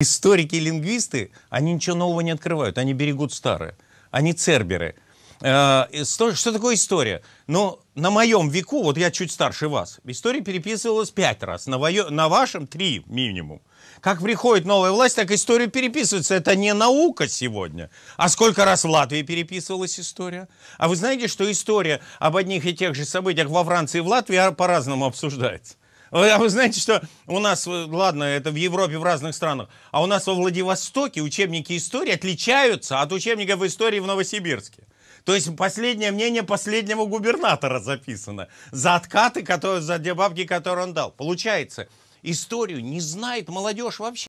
Историки и лингвисты, они ничего нового не открывают, они берегут старое. Они церберы. Э, что такое история? Ну, на моем веку, вот я чуть старше вас, история переписывалась пять раз, на, вашем три минимум. Как приходит новая власть, так история переписывается. Это не наука сегодня. А сколько раз в Латвии переписывалась история? А вы знаете, что история об одних и тех же событиях во Франции и в Латвии а по-разному обсуждается? А вы знаете, что у нас, э, ладно, это в Европе, в разных странах, а у нас во Владивостоке учебники истории отличаются от учебников истории в Новосибирске. То есть последнее мнение последнего губернатора записано за откаты, которые, за те которые он дал. Получается, историю не знает молодежь вообще.